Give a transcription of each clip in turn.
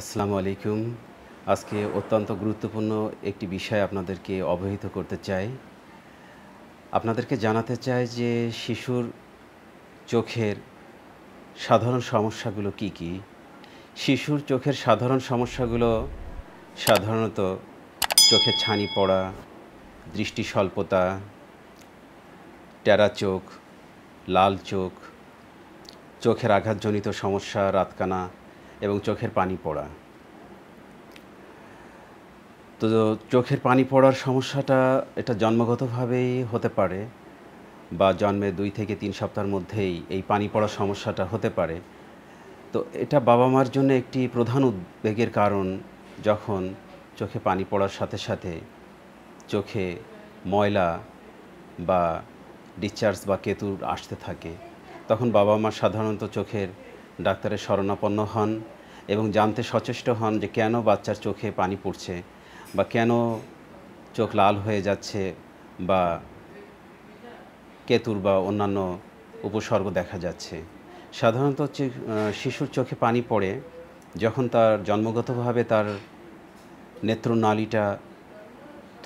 আসসালামু আলাইকুম আজকে অত্যন্ত গুরুত্বপূর্ণ একটি বিষয় আপনাদেরকে অবহিত করতে চাই আপনাদেরকে জানাতে চাই যে শিশুর চোখের সাধারণ সমস্যাগুলো কি কি শিশুর চোখের সাধারণ সমস্যাগুলো সাধারণত চোখে ছানি পড়া দৃষ্টি স্বল্পতা টেরা চোখ লাল চোখ চোখের আঘাতজনিত সমস্যা রাতকানা এবং চোখের পানি পড়া তো চোখের পানি পড়ার সমস্যাটা এটা জন্মগতভাবেই হতে পারে বা জন্মের দুই থেকে তিন সপ্তাহের মধ্যেই এই পানি পড়ার সমস্যাটা হতে পারে তো এটা বাবা মার জন্য একটি প্রধান উদ্বেগের কারণ যখন চোখে পানি পড়ার সাথে সাথে চোখে ময়লা বা ডিসচার্জ বা কেতুর আসতে থাকে তখন বাবা মা সাধারণত চোখের ডাক্তারের শরণাপন্ন হন এবং জানতে সচেষ্ট হন যে কেন বাচ্চার চোখে পানি পড়ছে বা কেন চোখ লাল হয়ে যাচ্ছে বা কেতুর বা অন্যান্য উপসর্গ দেখা যাচ্ছে সাধারণত শিশুর চোখে পানি পড়ে যখন তার জন্মগতভাবে তার নেত্রনালীটা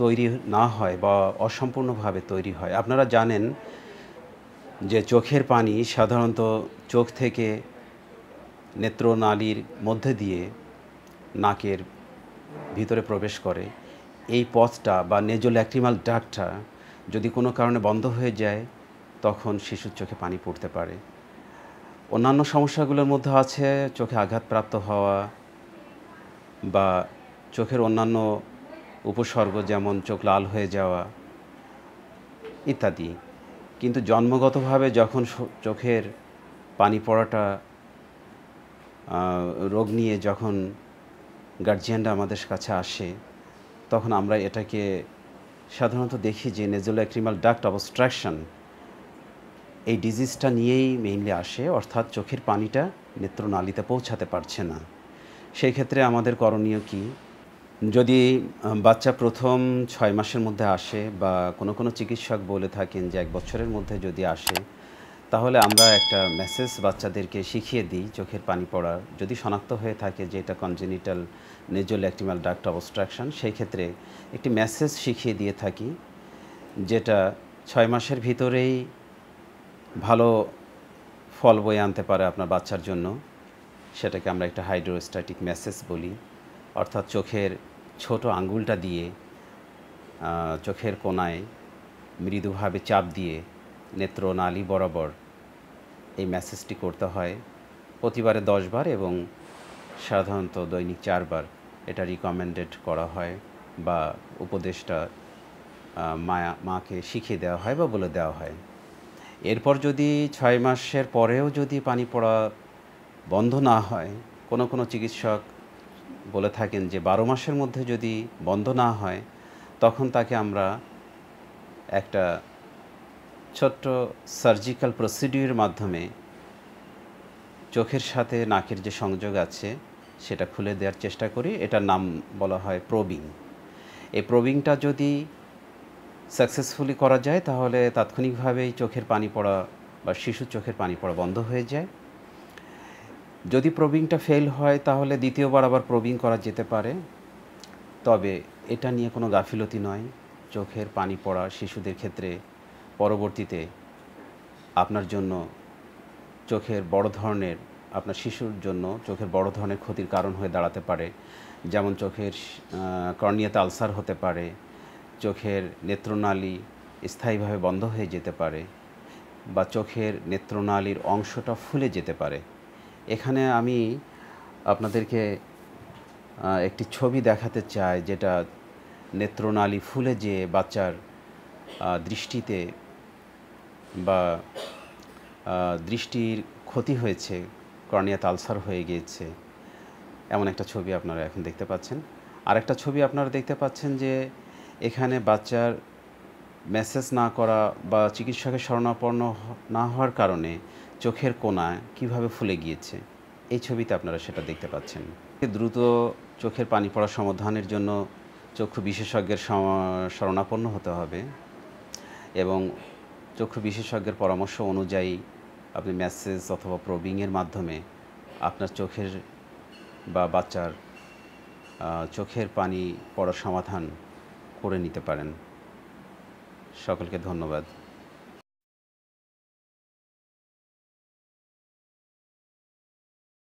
তৈরি না হয় বা অসম্পূর্ণভাবে তৈরি হয় আপনারা জানেন যে চোখের পানি সাধারণত চোখ থেকে নেত্রনালীর মধ্যে দিয়ে নাকের ভিতরে প্রবেশ করে এই পথটা বা অ্যাক্টিমাল ডাকটা যদি কোনো কারণে বন্ধ হয়ে যায় তখন শিশুর চোখে পানি পড়তে পারে অন্যান্য সমস্যাগুলোর মধ্যে আছে চোখে আঘাতপ্রাপ্ত হওয়া বা চোখের অন্যান্য উপসর্গ যেমন চোখ লাল হয়ে যাওয়া ইত্যাদি কিন্তু জন্মগতভাবে যখন চোখের পানি পড়াটা রোগ নিয়ে যখন গার্জিয়ানরা আমাদের কাছে আসে তখন আমরা এটাকে সাধারণত দেখি যে নেজোল্যাক্রিমাল ডাক্ট অবস্ট্রাকশন এই ডিজিজটা নিয়েই মেইনলি আসে অর্থাৎ চোখের পানিটা নেত্রনালীতে পৌঁছাতে পারছে না সেই ক্ষেত্রে আমাদের করণীয় কি যদি বাচ্চা প্রথম ছয় মাসের মধ্যে আসে বা কোনো কোনো চিকিৎসক বলে থাকেন যে এক বছরের মধ্যে যদি আসে তাহলে আমরা একটা মেসেজ বাচ্চাদেরকে শিখিয়ে দিই চোখের পানি পড়া যদি শনাক্ত হয়ে থাকে যে এটা congenital nasal lacrimal duct obstruction সেই ক্ষেত্রে একটি মেসেজ শিখিয়ে দিয়ে থাকি যেটা ছয় মাসের ভিতরেই ভালো ফল বয়ে আনতে পারে আপনার বাচ্চার জন্য সেটাকে আমরা একটা হাইড্রোস্ট্যাটিক মেসেজ বলি অর্থাৎ চোখের ছোট আঙ্গুলটা দিয়ে চোখের কোনায় মৃদুভাবে চাপ দিয়ে নেত্রনালী বরাবর এই ম্যাসেজটি করতে হয় প্রতিবারে দশবার এবং সাধারণত দৈনিক চারবার এটা রিকমেন্ডেড করা হয় বা উপদেশটা মায়া মাকে শিখিয়ে দেওয়া হয় বা বলে দেওয়া হয় এরপর যদি ছয় মাসের পরেও যদি পানি পড়া বন্ধ না হয় কোনো কোনো চিকিৎসক বলে থাকেন যে বারো মাসের মধ্যে যদি বন্ধ না হয় তখন তাকে আমরা একটা ছোট্ট সার্জিক্যাল প্রসিডিউর মাধ্যমে চোখের সাথে নাকের যে সংযোগ আছে সেটা খুলে দেওয়ার চেষ্টা করি এটার নাম বলা হয় প্রবিং এই প্রবিংটা যদি সাকসেসফুলি করা যায় তাহলে তাৎক্ষণিকভাবেই চোখের পানি পড়া বা শিশুর চোখের পানি পড়া বন্ধ হয়ে যায় যদি প্রবিংটা ফেল হয় তাহলে দ্বিতীয়বার আবার প্রবিং করা যেতে পারে তবে এটা নিয়ে কোনো গাফিলতি নয় চোখের পানি পড়া শিশুদের ক্ষেত্রে পরবর্তীতে আপনার জন্য চোখের বড় ধরনের আপনার শিশুর জন্য চোখের বড় ধরনের ক্ষতির কারণ হয়ে দাঁড়াতে পারে যেমন চোখের কর্নিয়াতে আলসার হতে পারে চোখের নেত্রনালী স্থায়ীভাবে বন্ধ হয়ে যেতে পারে বা চোখের নেত্রনালীর অংশটা ফুলে যেতে পারে এখানে আমি আপনাদেরকে একটি ছবি দেখাতে চাই যেটা নেত্রনালী ফুলে যেয়ে বাচ্চার দৃষ্টিতে বা দৃষ্টির ক্ষতি হয়েছে কর্নিয়া আলসার হয়ে গিয়েছে এমন একটা ছবি আপনারা এখন দেখতে পাচ্ছেন আর একটা ছবি আপনারা দেখতে পাচ্ছেন যে এখানে বাচ্চার মেসেজ না করা বা চিকিৎসকের শরণাপন্ন না হওয়ার কারণে চোখের কোনা কিভাবে ফুলে গিয়েছে এই ছবিতে আপনারা সেটা দেখতে পাচ্ছেন দ্রুত চোখের পানি পড়া সমাধানের জন্য চক্ষু বিশেষজ্ঞের শরণাপন্ন হতে হবে এবং চক্ষু বিশেষজ্ঞের পরামর্শ অনুযায়ী আপনি ম্যাসেজ অথবা প্রবিংয়ের মাধ্যমে আপনার চোখের বা বাচ্চার চোখের পানি পড়ার সমাধান করে নিতে পারেন সকলকে ধন্যবাদ